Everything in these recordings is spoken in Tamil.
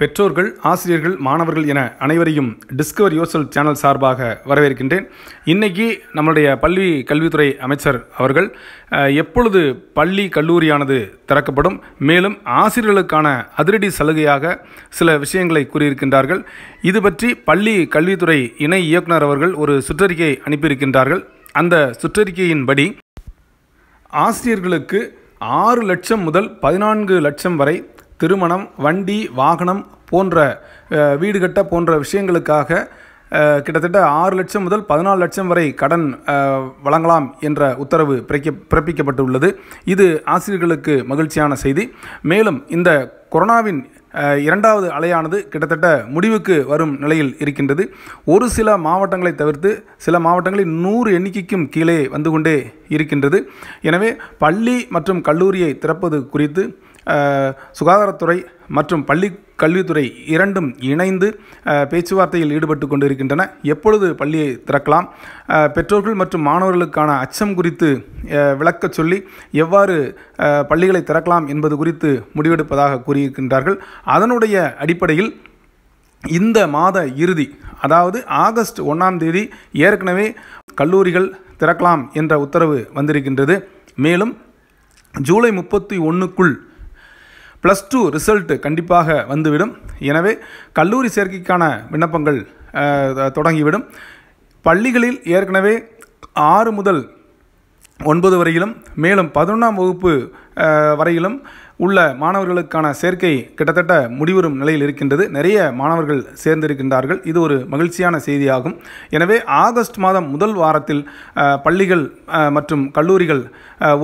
பெற்றோர்கள் ஆசிரியர்கள் மாணவர்கள் என அனைவரையும் டிஸ்கவர் யோசல் சேனல் சார்பாக வரவேற்கின்றேன் இன்றைக்கி நம்மளுடைய பள்ளி கல்வித்துறை அமைச்சர் அவர்கள் எப்பொழுது பள்ளி கல்லூரியானது திறக்கப்படும் மேலும் ஆசிரியர்களுக்கான அதிரடி சலுகையாக சில விஷயங்களை கூறியிருக்கின்றார்கள் இது பற்றி பள்ளி கல்வித்துறை இணை இயக்குனர் அவர்கள் ஒரு சுற்றறிக்கையை அனுப்பியிருக்கின்றார்கள் அந்த சுற்றறிக்கையின்படி ஆசிரியர்களுக்கு ஆறு லட்சம் முதல் பதினான்கு லட்சம் வரை திருமணம் வண்டி வாகனம் போன்ற வீடு கட்ட போன்ற விஷயங்களுக்காக கிட்டத்தட்ட ஆறு லட்சம் முதல் பதினாலு லட்சம் வரை கடன் வழங்கலாம் என்ற உத்தரவு பிறக்க பிறப்பிக்கப்பட்டுள்ளது இது ஆசிரியர்களுக்கு மகிழ்ச்சியான செய்தி மேலும் இந்த கொரோனாவின் இரண்டாவது அலையானது கிட்டத்தட்ட முடிவுக்கு வரும் நிலையில் இருக்கின்றது ஒரு சில மாவட்டங்களை தவிர்த்து சில மாவட்டங்களில் நூறு எண்ணிக்கைக்கும் கீழே வந்து கொண்டே இருக்கின்றது எனவே பள்ளி மற்றும் கல்லூரியை திறப்பது குறித்து சுகாதாரத்துறை மற்றும் பள்ளி கல்வித்துறை இரண்டும் இணைந்து பேச்சுவார்த்தையில் ஈடுபட்டு கொண்டிருக்கின்றன எப்பொழுது பள்ளியை திறக்கலாம் பெற்றோர்கள் மற்றும் மாணவர்களுக்கான அச்சம் குறித்து விளக்கச் சொல்லி எவ்வாறு பள்ளிகளை திறக்கலாம் என்பது குறித்து முடிவெடுப்பதாக கூறியிருக்கின்றார்கள் அதனுடைய அடிப்படையில் இந்த மாத இறுதி அதாவது ஆகஸ்ட் ஒன்றாம் தேதி ஏற்கனவே கல்லூரிகள் திறக்கலாம் என்ற உத்தரவு வந்திருக்கின்றது மேலும் ஜூலை முப்பத்தி ஒன்றுக்குள் ப்ளஸ் டூ ரிசல்ட்டு கண்டிப்பாக வந்துவிடும் எனவே கல்லூரி சேர்க்கைக்கான விண்ணப்பங்கள் தொடங்கிவிடும் பள்ளிகளில் ஏற்கனவே ஆறு முதல் ஒன்பது வரையிலும் மேலும் பதினொன்றாம் வகுப்பு வரையிலும் உள்ள மாணவர்களுக்கான சேர்க்கை கிட்டத்தட்ட முடிவரும் நிலையில் இருக்கின்றது நிறைய மாணவர்கள் சேர்ந்திருக்கின்றார்கள் இது ஒரு மகிழ்ச்சியான செய்தியாகும் எனவே ஆகஸ்ட் மாதம் முதல் வாரத்தில் பள்ளிகள் மற்றும் கல்லூரிகள்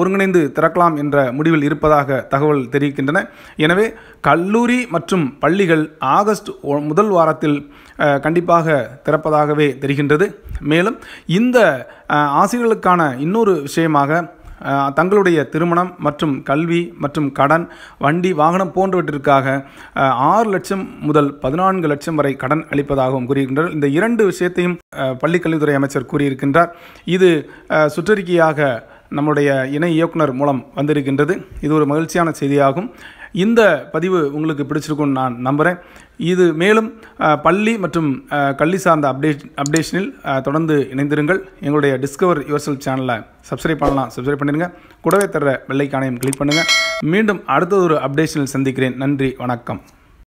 ஒருங்கிணைந்து திறக்கலாம் என்ற முடிவில் இருப்பதாக தகவல் தெரிவிக்கின்றன எனவே கல்லூரி மற்றும் பள்ளிகள் ஆகஸ்ட் முதல் வாரத்தில் கண்டிப்பாக திறப்பதாகவே தெரிகின்றது மேலும் இந்த ஆசிரியர்களுக்கான இன்னொரு விஷயமாக தங்களுடைய திருமணம் மற்றும் கல்வி மற்றும் கடன் வண்டி வாகனம் போன்றவற்றிற்காக ஆறு லட்சம் முதல் பதினான்கு லட்சம் வரை கடன் அளிப்பதாகவும் கூறியிருக்கின்றார் இந்த இரண்டு விஷயத்தையும் பள்ளிக்கல்வித்துறை அமைச்சர் கூறியிருக்கின்றார் இது சுற்றறிக்கையாக நம்முடைய இணை இயக்குனர் மூலம் வந்திருக்கின்றது இது ஒரு மகிழ்ச்சியான செய்தியாகும் இந்த பதிவு உங்களுக்கு பிடிச்சிருக்கும்னு நான் நம்புகிறேன் இது மேலும் பள்ளி மற்றும் கல்வி சார்ந்த அப்டேஷ் அப்டேஷனில் தொடர்ந்து இணைந்திருங்கள் எங்களுடைய டிஸ்கவர் யுவர்செல் சேனலை சப்ஸ்கிரைப் பண்ணலாம் சப்ஸ்கிரைப் பண்ணிடுங்க கூடவே தர வெள்ளைக்கானையும் கிளிக் பண்ணுங்கள் மீண்டும் அடுத்தது ஒரு அப்டேஷனில் சந்திக்கிறேன் நன்றி வணக்கம்